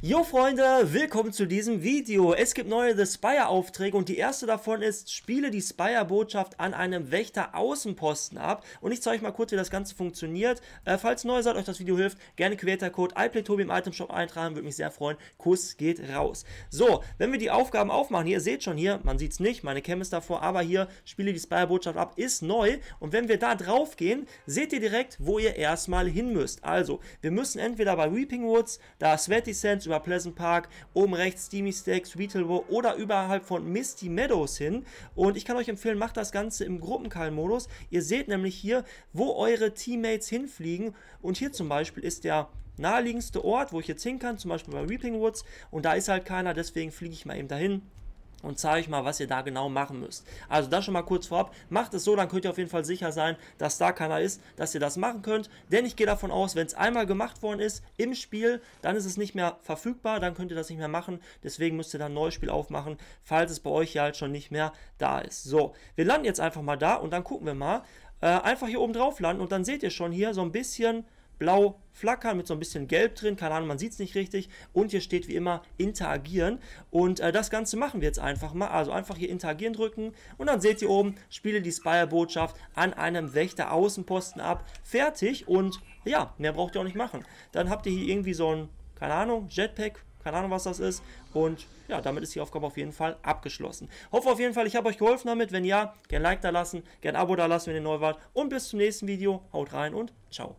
Jo Freunde, willkommen zu diesem Video. Es gibt neue The Spire Aufträge und die erste davon ist, spiele die Spire Botschaft an einem Wächter Außenposten ab. Und ich zeige euch mal kurz, wie das Ganze funktioniert. Äh, falls neu seid, euch das Video hilft, gerne Creator-Code iPlayTobi im Itemshop eintragen, würde mich sehr freuen. Kuss geht raus. So, wenn wir die Aufgaben aufmachen, ihr seht schon hier, man sieht es nicht, meine Cam ist davor, aber hier, spiele die Spire Botschaft ab, ist neu. Und wenn wir da drauf gehen, seht ihr direkt, wo ihr erstmal hin müsst. Also, wir müssen entweder bei Weeping Woods, da Sweaty Sands über Pleasant Park, oben rechts Steamy Steaks, Retailwo oder überhalb von Misty Meadows hin. Und ich kann euch empfehlen, macht das Ganze im Gruppenkall-Modus. Ihr seht nämlich hier, wo eure Teammates hinfliegen. Und hier zum Beispiel ist der naheliegendste Ort, wo ich jetzt hin kann, zum Beispiel bei Weeping Woods. Und da ist halt keiner, deswegen fliege ich mal eben dahin und zeige euch mal, was ihr da genau machen müsst. Also das schon mal kurz vorab. Macht es so, dann könnt ihr auf jeden Fall sicher sein, dass da keiner ist, dass ihr das machen könnt. Denn ich gehe davon aus, wenn es einmal gemacht worden ist im Spiel, dann ist es nicht mehr verfügbar, dann könnt ihr das nicht mehr machen. Deswegen müsst ihr dann ein neues Spiel aufmachen, falls es bei euch ja halt schon nicht mehr da ist. So, wir landen jetzt einfach mal da und dann gucken wir mal. Äh, einfach hier oben drauf landen und dann seht ihr schon hier so ein bisschen blau flackern mit so ein bisschen gelb drin, keine Ahnung, man sieht es nicht richtig und hier steht wie immer interagieren und äh, das Ganze machen wir jetzt einfach mal, also einfach hier interagieren drücken und dann seht ihr oben, spiele die Spire-Botschaft an einem Wächter-Außenposten ab, fertig und ja, mehr braucht ihr auch nicht machen. Dann habt ihr hier irgendwie so ein, keine Ahnung, Jetpack, keine Ahnung, was das ist. Und ja, damit ist die Aufgabe auf jeden Fall abgeschlossen. Hoffe auf jeden Fall, ich habe euch geholfen damit. Wenn ja, gerne Like da lassen, gerne Abo da lassen, wenn ihr neu wart. Und bis zum nächsten Video. Haut rein und ciao.